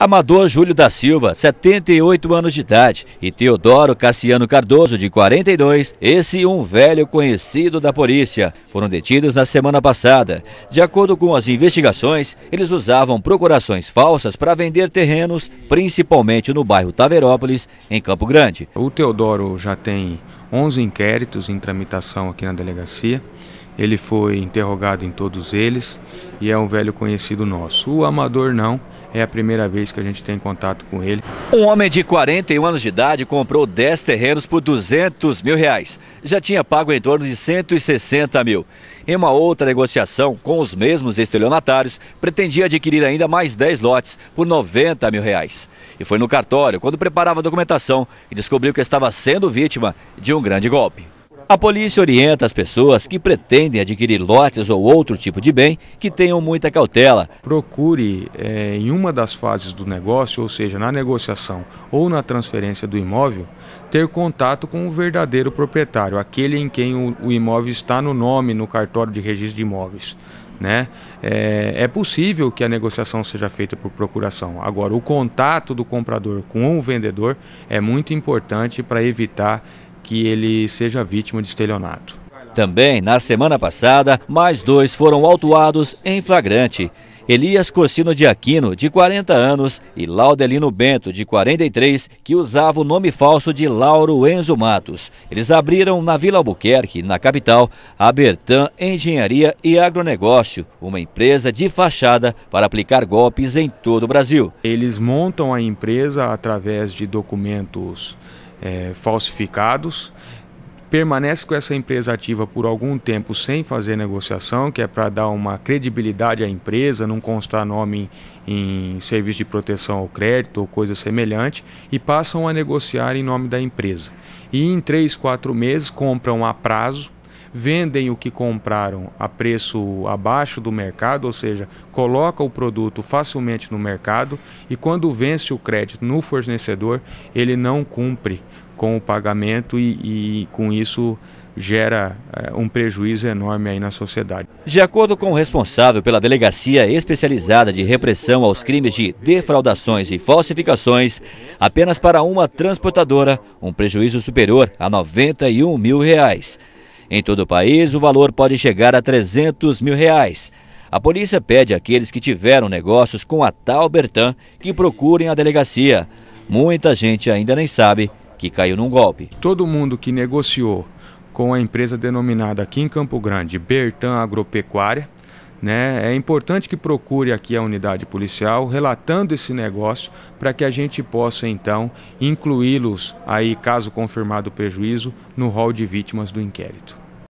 Amador Júlio da Silva, 78 anos de idade, e Teodoro Cassiano Cardoso, de 42, esse um velho conhecido da polícia, foram detidos na semana passada. De acordo com as investigações, eles usavam procurações falsas para vender terrenos, principalmente no bairro Taverópolis, em Campo Grande. O Teodoro já tem 11 inquéritos em tramitação aqui na delegacia. Ele foi interrogado em todos eles e é um velho conhecido nosso. O Amador não é a primeira vez que a gente tem contato com ele. Um homem de 41 anos de idade comprou 10 terrenos por 200 mil reais. Já tinha pago em torno de 160 mil. Em uma outra negociação com os mesmos estelionatários, pretendia adquirir ainda mais 10 lotes por 90 mil reais. E foi no cartório, quando preparava a documentação, que descobriu que estava sendo vítima de um grande golpe. A polícia orienta as pessoas que pretendem adquirir lotes ou outro tipo de bem que tenham muita cautela. Procure é, em uma das fases do negócio, ou seja, na negociação ou na transferência do imóvel, ter contato com o verdadeiro proprietário, aquele em quem o, o imóvel está no nome no cartório de registro de imóveis. Né? É, é, possível que a negociação seja feita por procuração. Agora, o contato do comprador com o vendedor é muito importante para evitar que ele seja vítima de estelionato. Também, na semana passada, mais dois foram autuados em flagrante. Elias Costino de Aquino, de 40 anos, e Laudelino Bento, de 43, que usava o nome falso de Lauro Enzo Matos. Eles abriram na Vila Albuquerque, na capital, a Bertan Engenharia e Agronegócio, uma empresa de fachada para aplicar golpes em todo o Brasil. Eles montam a empresa através de documentos é, falsificados, permanece com essa empresa ativa por algum tempo sem fazer negociação, que é para dar uma credibilidade à empresa, não constar nome em, em serviço de proteção ao crédito ou coisa semelhante, e passam a negociar em nome da empresa. E em três, quatro meses compram a prazo, vendem o que compraram a preço abaixo do mercado, ou seja, coloca o produto facilmente no mercado e quando vence o crédito no fornecedor, ele não cumpre com o pagamento e, e com isso gera eh, um prejuízo enorme aí na sociedade. De acordo com o responsável pela Delegacia Especializada de Repressão aos Crimes de Defraudações e Falsificações, apenas para uma transportadora, um prejuízo superior a 91 mil reais. Em todo o país, o valor pode chegar a 300 mil reais. A polícia pede àqueles que tiveram negócios com a tal Bertan que procurem a delegacia. Muita gente ainda nem sabe que caiu num golpe. Todo mundo que negociou com a empresa denominada aqui em Campo Grande Bertan Agropecuária, né? É importante que procure aqui a unidade policial relatando esse negócio para que a gente possa então incluí-los aí, caso confirmado o prejuízo, no rol de vítimas do inquérito.